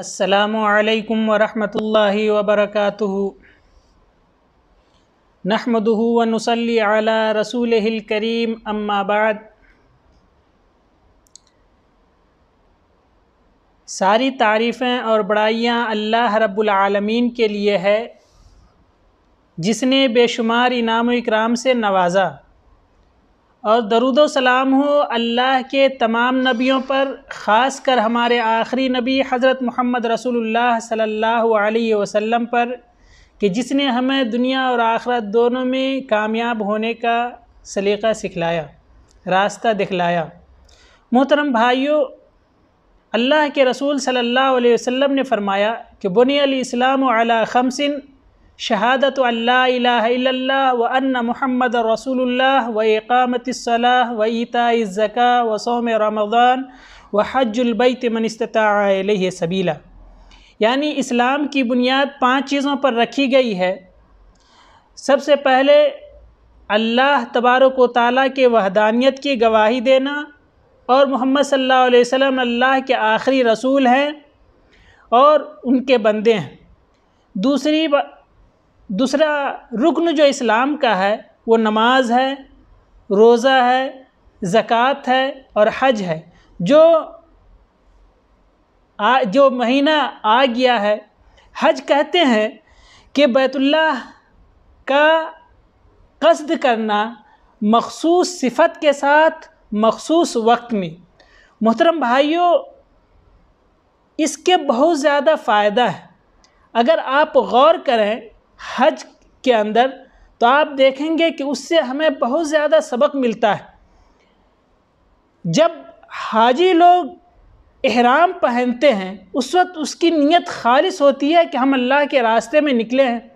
असलकम वरहमल वबरक नहमदू वनसली अला रसूल करीम अम्माबाद सारी तारीफ़ें और बड़ाइयाँ अल्लाह रब्बुल आलमीन के लिए है जिसने बेशुमार इनाम इकराम से नवाजा और दरुद सलाम हो अल्लाह के तमाम नबियों पर ख़ास कर हमारे आखिरी नबी हज़रत मोहम्मद रसूलुल्लाह सल्लल्लाहु अलैहि वसल्लम पर कि जिसने हमें दुनिया और आखरत दोनों में कामयाब होने का सलीका सिखलाया रास्ता दिखलाया मोहतरम भाइयों अल्लाह के रसूल सल्लल्लाहु अलैहि वसल्लम ने फ़रमाया कि बुनियाल इस्लाम अला खमसिन शहादत अल्ला व अन महमद रसूलुल्लाह व इकामतः व ईताज़का व सोम रमज़ान व हजुलबैत मनस्तः सबीला यानी इस्लाम की बुनियाद पाँच चीज़ों पर रखी गई है सबसे पहले अल्लाह तबारो को ताली के वहदानियत की गवाही देना और मोहम्मद सल्लल्लाहु अलैहि अल्लाह के आखिरी रसूल हैं और उनके बंदे हैं दूसरी दूसरा रुकन जो इस्लाम का है वो नमाज है रोज़ा है ज़क़़त है और हज है जो आ, जो महीना आ गया है हज कहते हैं कि बैतुल्लाह का कसद करना मखसूस सिफत के साथ मखसूस वक्त में मोहतरम भाइयों इसके बहुत ज़्यादा फ़ायदा है अगर आप गौर करें हज के अंदर तो आप देखेंगे कि उससे हमें बहुत ज़्यादा सबक मिलता है जब हाजी लोग एहराम पहनते हैं उस वक्त उसकी नीयत खालिस होती है कि हम अल्लाह के रास्ते में निकले हैं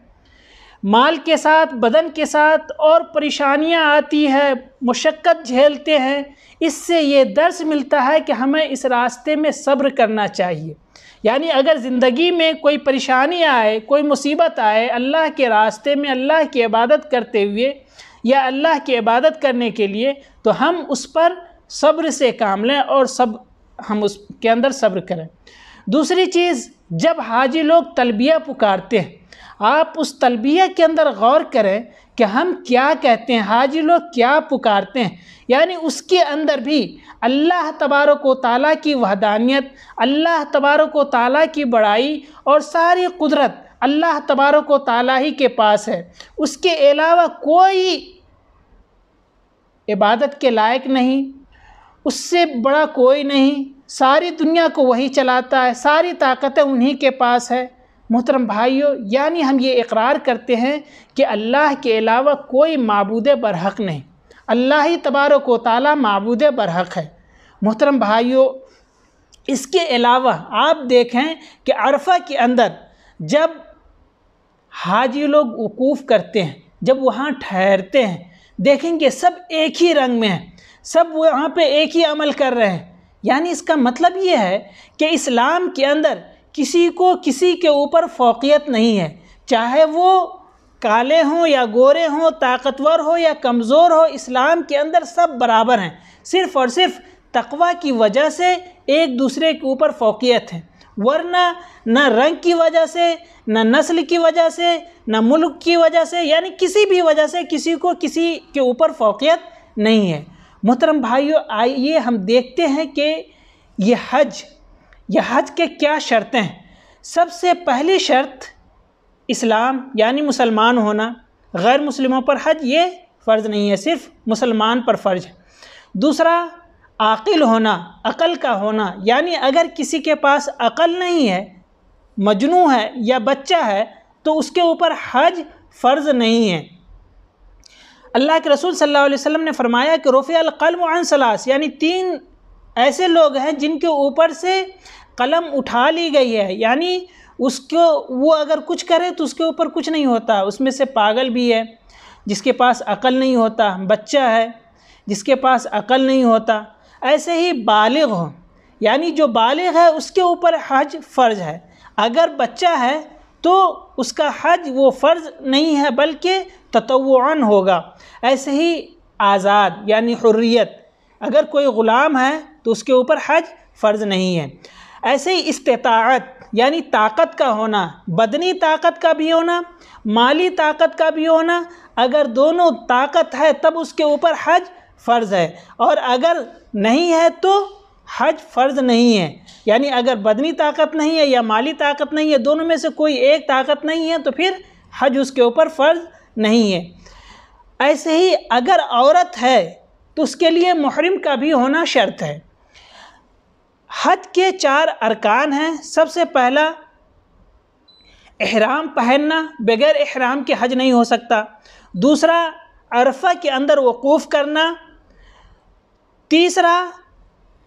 माल के साथ बदन के साथ और परेशानियां आती है मुशक्क़त झेलते हैं इससे ये दर्स मिलता है कि हमें इस रास्ते में सब्र करना चाहिए यानी अगर ज़िंदगी में कोई परेशानी आए कोई मुसीबत आए अल्लाह के रास्ते में अल्लाह की इबादत करते हुए या अल्लाह की इबादत करने के लिए तो हम उस पर सब्र से काम लें और सब हम उसके अंदर सब्र करें दूसरी चीज़ जब हाजी लोग तलबिया पुकारते हैं आप उस तलबिया के अंदर गौर करें कि हम क्या कहते हैं हाजी लोग क्या पुकारते हैं यानी उसके अंदर भी अल्लाह तबारक ताली की वहदानियत अल्लाह तबारक ताली की बड़ाई और सारी कुदरत अल्लाह तबारक ताली ही के पास है उसके अलावा कोई इबादत के लायक नहीं उससे बड़ा कोई नहीं सारी दुनिया को वही चलाता है सारी ताकतें उन्हीं के पास है मोहतरम भाइयों यानी हम ये इकरार करते हैं कि अल्लाह के अलावा कोई मबूद बरहक़ नहीं अल्लाह ही तबारक ताली मबूद बरहक़ है मोहतरम भाइयों इसके अलावा आप देखें कि अरफा के अंदर जब हाजी लोग वकूफ़ करते हैं जब वहाँ ठहरते हैं देखेंगे सब एक ही रंग में हैं सब वहाँ पे एक ही अमल कर रहे हैं यानी इसका मतलब ये है कि इस्लाम के अंदर किसी को किसी के ऊपर फोकियत नहीं है चाहे वो काले हों या गोरे हों ताकतवर हो या कमज़ोर हो इस्लाम के अंदर सब बराबर हैं सिर्फ़ और सिर्फ तकवा की वजह से एक दूसरे के ऊपर फोकियत है वरना न रंग की वजह से न नस्ल की वजह से न मुल्क की वजह से यानी किसी भी वजह से किसी को किसी के ऊपर फोकियत नहीं है मोहतरम भाइयों आइए हम देखते हैं कि यह हज या हज के क्या शर्तें हैं सबसे पहली शर्त इस्लाम यानी मुसलमान होना गैर मुसलमों पर हज ये फ़र्ज़ नहीं है सिर्फ मुसलमान पर फ़र्ज है दूसरा आकिल होना अकल का होना यानी अगर किसी के पास अकल नहीं है मजनू है या बच्चा है तो उसके ऊपर हज फ़र्ज़ नहीं है अल्लाह के रसूल सल्लल्लाहु अलैहि वसल्लम ने फरमाया कि रफ़ी अलकलम सलास यानी तीन ऐसे लोग हैं जिनके ऊपर से कलम उठा ली गई है यानी उसको वो अगर कुछ करे तो उसके ऊपर कुछ नहीं होता उसमें से पागल भी है जिसके पास अकल नहीं होता बच्चा है जिसके पास अकल नहीं होता ऐसे ही बालिग हो यानी जो बालिग है उसके ऊपर हज फ़र्ज है अगर बच्चा है तो उसका हज वो फ़र्ज़ नहीं है बल्कि ततवान होगा ऐसे ही आज़ाद यानी हुर्रियत अगर कोई ग़ुलाम है तो उसके ऊपर हज फ़र्ज़ नहीं है ऐसे ही इस्तात यानी ताकत का होना बदनी ताकत का भी होना माली ताकत का भी होना अगर दोनों ताकत है तब उसके ऊपर हज फ़र्ज़ है और अगर नहीं है तो हज फ़र्ज़ नहीं है यानी अगर बदनी ताकत नहीं है या माली ताकत नहीं है दोनों में से कोई एक ताकत नहीं है तो फिर हज उसके ऊपर फ़र्ज़ नहीं है ऐसे ही अगर औरत है तो उसके लिए मुहरम का भी होना शर्त है हज के चार अरकान हैं सबसे पहला अहराम पहनना बगैर अहराम के हज नहीं हो सकता दूसरा अरफा के अंदर वकूफ़ करना तीसरा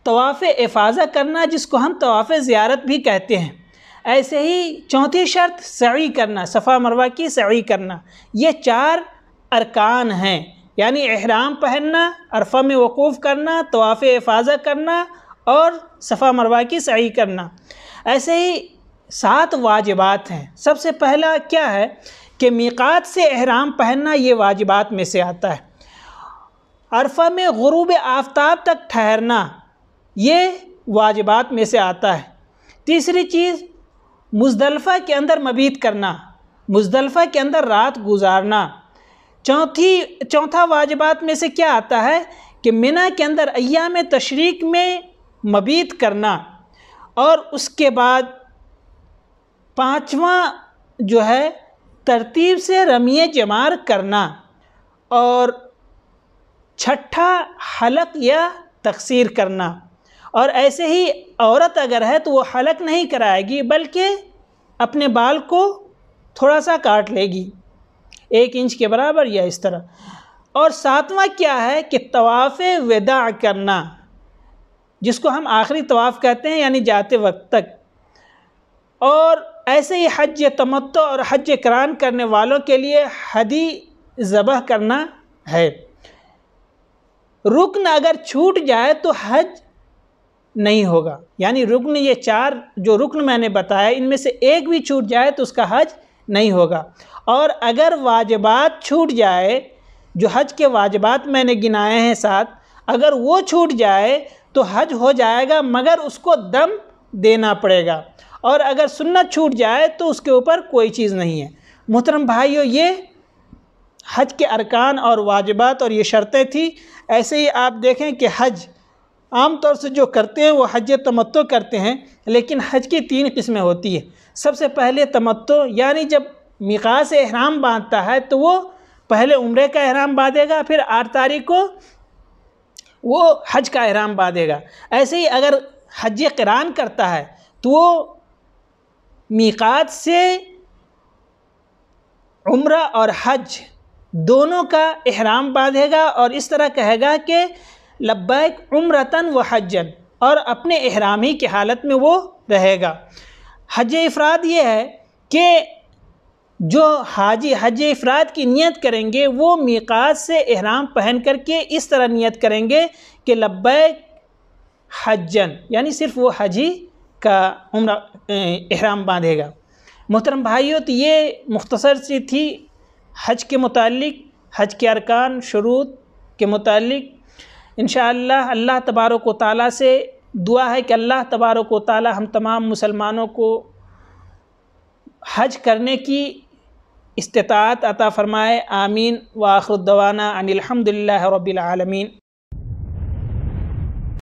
तवाफ़ एफाजा करना जिसको हम तवाफ़ ज़्यारत भी कहते हैं ऐसे ही चौथी शर्त सही करना सफ़ा मरवा की सही करना ये चार अरकान हैं यानी अहराम पहनना अरफा में वकूफ़ करना तवाफ़ एफाजा करना और सफ़ा मरवा की सही करना ऐसे ही सात वाजिबात हैं सबसे पहला क्या है कि मीकात से अहराम पहनना ये वाजिबात में से आता है अरफा में गरूब आफ्ताब तक ठहरना ये वाजिबात में से आता है तीसरी चीज़ मुजदलफ़ा के अंदर मबीत करना मुजदलफ़ा के अंदर रात गुजारना चौथी चौथा वाजिबात में से क्या आता है कि मिना के अंदर अयाम तशरीक में मबीत करना और उसके बाद पाँचवा जो है तरतीब से रमिय जमार करना और छठा हलक या तकसीर करना और ऐसे ही औरत अगर है तो वो हलक नहीं कराएगी बल्कि अपने बाल को थोड़ा सा काट लेगी एक इंच के बराबर या इस तरह और सातवां क्या है कि तवाफ़ विदा करना जिसको हम आखिरी तवाफ़ कहते हैं यानी जाते वक्त तक और ऐसे ही हज तमत्तो और हज करान करने वालों के लिए हदी ज़बह करना है रुकन अगर छूट जाए तो हज नहीं होगा यानी रुकन ये चार जो रुकन मैंने बताया इनमें से एक भी छूट जाए तो उसका हज नहीं होगा और अगर वाजबात छूट जाए जो हज के वाजबात मैंने गिनाए हैं साथ अगर वो छूट जाए तो हज हो जाएगा मगर उसको दम देना पड़ेगा और अगर सुन्नत छूट जाए तो उसके ऊपर कोई चीज़ नहीं है मोहतरम भाइयों ये हज के अरकान और वाजिबात और ये शर्तें थी ऐसे ही आप देखें कि हज आम तौर से जो करते हैं वो हज तमत्तो करते हैं लेकिन हज की तीन किस्में होती है सबसे पहले तमत्तो यानी जब मिका से अहराम बांधता है तो वो पहले उम्र का अहराम बांधेगा फिर आठ तारीख को वो हज का अहराम बांधेगा ऐसे ही अगर हज करान करता है तो वो मीकात से उम्र और हज दोनों का अहराम बांधेगा और इस तरह कहेगा कि लब्बैक उम्रतन व हजन और अपने अहराम ही की हालत में वो रहेगा हज इफ़राद ये है कि जो हाजी हज अफराद की नियत करेंगे वो मीकात से अहराम पहन करके इस तरह नियत करेंगे कि लब्बे हजन यानी सिर्फ वो हजी का उम्र अहराम बांधेगा मोहतरम भाइयों तो ये मुख्तसर सी थी हज के मुतालिक हज के अरकान शरूत के मुतालिक इन अल्लाह तबारक ताली से दुआ है कि अल्लाह तबारक ताली हम तमाम मुसलमानों को हज करने की इस्तात अता फ़रमाए आमीन वाखरुद्दवाना अनिलहमदिल्ला रबालमीन